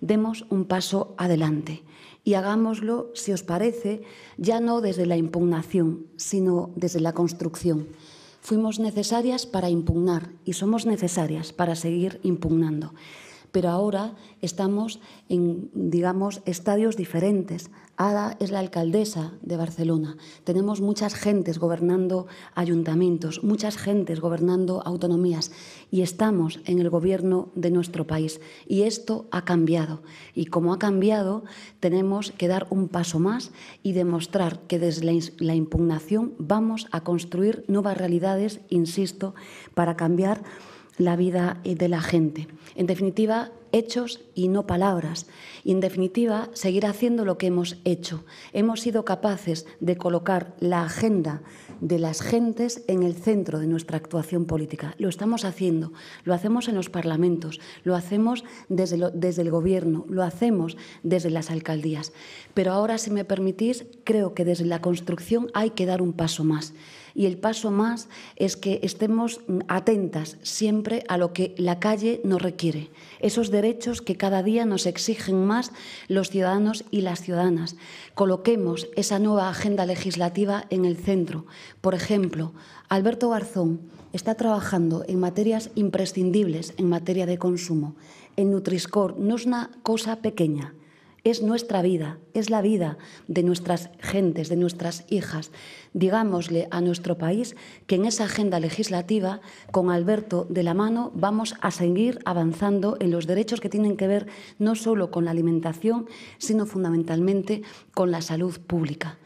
demos un paso adelante y hagámoslo, si os parece, ya no desde la impugnación, sino desde la construcción. Fuimos necesarias para impugnar y somos necesarias para seguir impugnando pero ahora estamos en, digamos, estadios diferentes. Ada es la alcaldesa de Barcelona. Tenemos muchas gentes gobernando ayuntamientos, muchas gentes gobernando autonomías y estamos en el gobierno de nuestro país. Y esto ha cambiado. Y como ha cambiado, tenemos que dar un paso más y demostrar que desde la impugnación vamos a construir nuevas realidades, insisto, para cambiar la vida eh, de la gente. En definitiva, hechos y no palabras. Y en definitiva, seguir haciendo lo que hemos hecho. Hemos sido capaces de colocar la agenda de las gentes en el centro de nuestra actuación política. Lo estamos haciendo, lo hacemos en los parlamentos, lo hacemos desde, desde el gobierno, lo hacemos desde las alcaldías. Pero ahora, si me permitís, creo que desde la construcción hay que dar un paso más. Y el paso más es que estemos atentas siempre a lo que la calle nos requiere. Esos derechos derechos que cada día nos exigen más los ciudadanos y las ciudadanas. Coloquemos esa nueva agenda legislativa en el centro. Por ejemplo, Alberto Garzón está trabajando en materias imprescindibles en materia de consumo. El Nutriscore no es una cosa pequeña es nuestra vida, es la vida de nuestras gentes, de nuestras hijas. Digámosle a nuestro país que en esa agenda legislativa, con Alberto de la mano, vamos a seguir avanzando en los derechos que tienen que ver no solo con la alimentación, sino fundamentalmente con la salud pública.